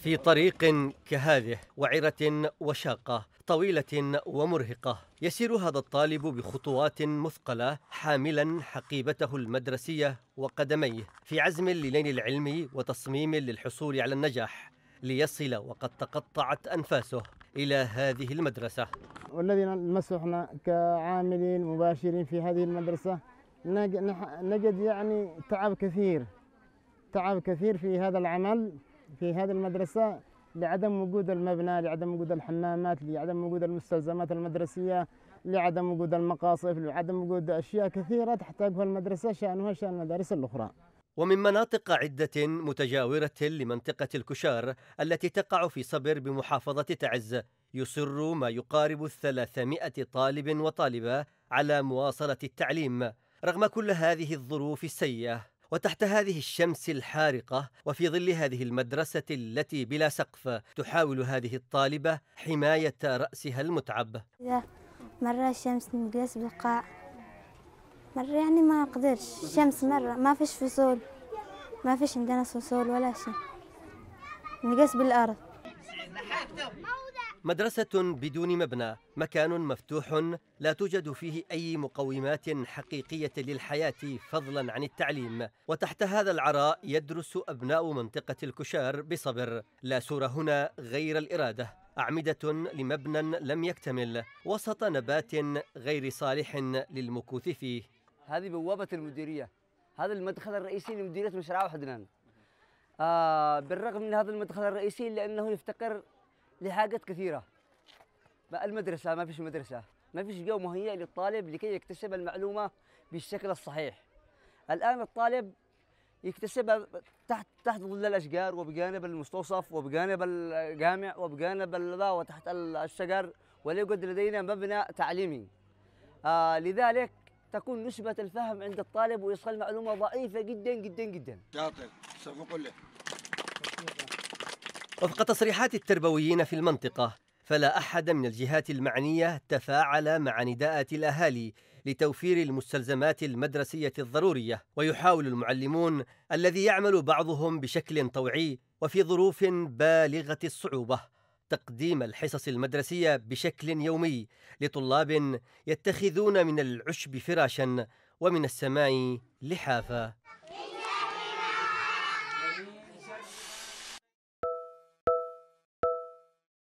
في طريق كهذه وعرة وشاقة طويلة ومرهقة يسير هذا الطالب بخطوات مثقلة حاملا حقيبته المدرسية وقدميه في عزم لنيل العلم وتصميم للحصول على النجاح ليصل وقد تقطعت أنفاسه إلى هذه المدرسة والذي نمسه احنا كعاملين مباشرين في هذه المدرسة نجد يعني تعب كثير تعب كثير في هذا العمل في هذه المدرسة لعدم وجود المبنى لعدم وجود الحمامات لعدم وجود المستلزمات المدرسية لعدم وجود المقاصف لعدم وجود أشياء كثيرة تحتاجها المدرسة شأنها شأن المدارس الأخرى ومن مناطق عدة متجاورة لمنطقة الكشار التي تقع في صبر بمحافظة تعز يصر ما يقارب الثلاثمائة طالب وطالبة على مواصلة التعليم رغم كل هذه الظروف السيئة وتحت هذه الشمس الحارقة وفي ظل هذه المدرسة التي بلا سقف تحاول هذه الطالبة حماية رأسها المتعب مرة الشمس نجلس بالقاع مرة يعني ما أقدرش الشمس مرة ما فيش فصول ما فيش عندنا فصول ولا شيء نجلس بالأرض مدرسة بدون مبنى، مكان مفتوح لا توجد فيه أي مقومات حقيقية للحياة فضلا عن التعليم، وتحت هذا العراء يدرس أبناء منطقة الكشار بصبر، لا سور هنا غير الإرادة، أعمدة لمبنى لم يكتمل، وسط نبات غير صالح للمكوث فيه. هذه بوابة المديرية، هذا المدخل الرئيسي لمديرية مشروع وحدنان. آه بالرغم من هذا المدخل الرئيسي لأنه يفتقر لحاجات كثيرة المدرسة ما فيش مدرسة ما فيش جو مهيئ للطالب لكي يكتسب المعلومة بالشكل الصحيح الآن الطالب يكتسبها تحت تحت ظل الاشجار وبجانب المستوصف وبجانب الجامع وبجانب ذا وتحت الشجر ولا يوجد لدينا مبنى تعليمي آه لذلك تكون نسبة الفهم عند الطالب ويصل معلومة ضعيفة جدا جدا جدا شاطر سوف أقول لك وفق تصريحات التربويين في المنطقة فلا أحد من الجهات المعنية تفاعل مع نداءات الأهالي لتوفير المستلزمات المدرسية الضرورية ويحاول المعلمون الذي يعمل بعضهم بشكل طوعي وفي ظروف بالغة الصعوبة تقديم الحصص المدرسية بشكل يومي لطلاب يتخذون من العشب فراشا ومن السماء لحافا